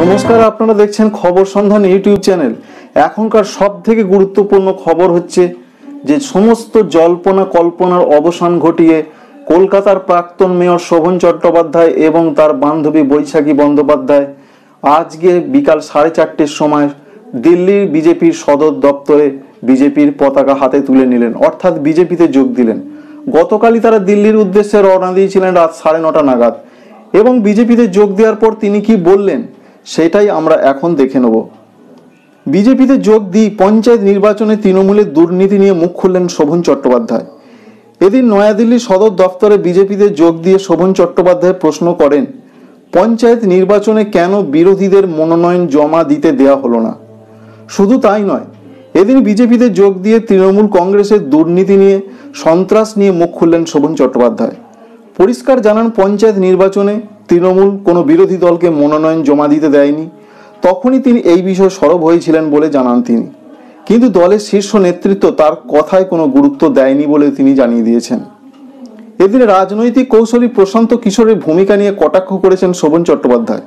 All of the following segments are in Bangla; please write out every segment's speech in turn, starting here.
নমস্কার আপনারা দেখছেন খবর সন্ধান ইউটিউব চ্যানেল এখনকার সব থেকে গুরুত্বপূর্ণ খবর হচ্ছে যে সমস্ত জল্পনা কল্পনার অবসান ঘটিয়ে কলকাতার প্রাক্তন মেয়র শোভন চট্টোপাধ্যায় এবং তার বান্ধবী বৈশাখী বন্দ্যোপাধ্যায় আজকে বিকাল সাড়ে চারটের সময় দিল্লির বিজেপির সদর দপ্তরে বিজেপির পতাকা হাতে তুলে নিলেন অর্থাৎ বিজেপিতে যোগ দিলেন গতকালই তারা দিল্লির উদ্দেশ্যে রওনা দিয়েছিলেন রাত সাড়ে নটা নাগাদ এবং বিজেপিতে যোগ দেওয়ার পর তিনি কি বললেন সেটাই আমরা এখন দেখে নেব বিজেপিতে যোগ দিয়ে পঞ্চায়েত নির্বাচনে তৃণমূলের দুর্নীতি নিয়ে মুখ খুললেন শোভন চট্টোপাধ্যায় এদিন নয়াদিল্লির সদর দফতরে বিজেপিতে যোগ দিয়ে শোভন চট্টোপাধ্যায় প্রশ্ন করেন পঞ্চায়েত নির্বাচনে কেন বিরোধীদের মনোনয়ন জমা দিতে দেয়া হলো না শুধু তাই নয় এদিন বিজেপিতে যোগ দিয়ে তৃণমূল কংগ্রেসের দুর্নীতি নিয়ে সন্ত্রাস নিয়ে মুখ খুললেন শোভন চট্টোপাধ্যায় পরিষ্কার জানান পঞ্চায়েত নির্বাচনে তৃণমূল কোনো বিরোধী দলকে মনোনয়ন জমা দিতে দেয়নি তখনই তিনি এই বিষয়ে সরব হয়েছিলেন বলে জানান তিনি কিন্তু দলের শীর্ষ নেতৃত্ব তার কথায় কোনো গুরুত্ব দেয়নি বলে তিনি জানিয়ে দিয়েছেন এদিন রাজনৈতিক কৌশলী প্রশান্ত কিশোরের ভূমিকা নিয়ে কটাক্ষ করেছেন শোভন চট্টোপাধ্যায়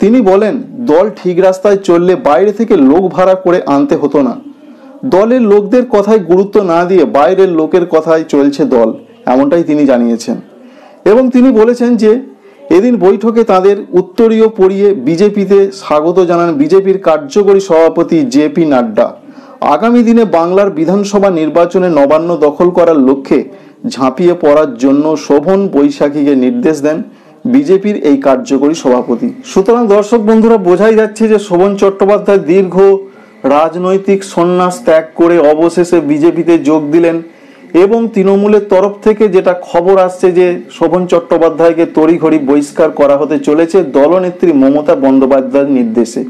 তিনি বলেন দল ঠিক রাস্তায় চললে বাইরে থেকে লোক ভাড়া করে আনতে হতো না দলের লোকদের কথায় গুরুত্ব না দিয়ে বাইরের লোকের কথায় চলছে দল এমনটাই তিনি জানিয়েছেন এবং তিনি বলেছেন যে এদিন বৈঠকে তাদের উত্তরীয় পড়িয়ে বিজেপিতে স্বাগত জানান বিজেপির কার্যকরী সভাপতি জেপি নাড্ডা আগামী দিনে বাংলার বিধানসভা নির্বাচনে নবান্ন দখল করার লক্ষ্যে ঝাঁপিয়ে পড়ার জন্য শোভন বৈশাখীকে নির্দেশ দেন বিজেপির এই কার্যকরী সভাপতি সুতরাং দর্শক বন্ধুরা বোঝাই যাচ্ছে যে শোভন চট্টোপাধ্যায় দীর্ঘ রাজনৈতিক সন্ন্যাস ত্যাগ করে অবশেষে বিজেপিতে যোগ দিলেন এবং তৃণমূলের তরফ থেকে যেটা খবর আসছে যে শোভন চট্টোপাধ্যায়কে তড়িঘড়ি বহিষ্কার করা হতে চলেছে দলনেত্রী মমতা বন্দ্যোপাধ্যায়ের নির্দেশে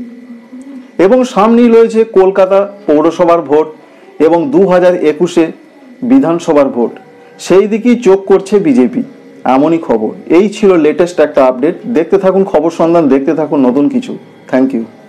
এবং সামনেই রয়েছে কলকাতা পৌরসভার ভোট এবং দু হাজার একুশে বিধানসভার ভোট সেই দিকেই চোখ করছে বিজেপি এমনই খবর এই ছিল লেটেস্ট একটা আপডেট দেখতে থাকুন খবর সন্ধান দেখতে থাকুন নতুন কিছু থ্যাংক ইউ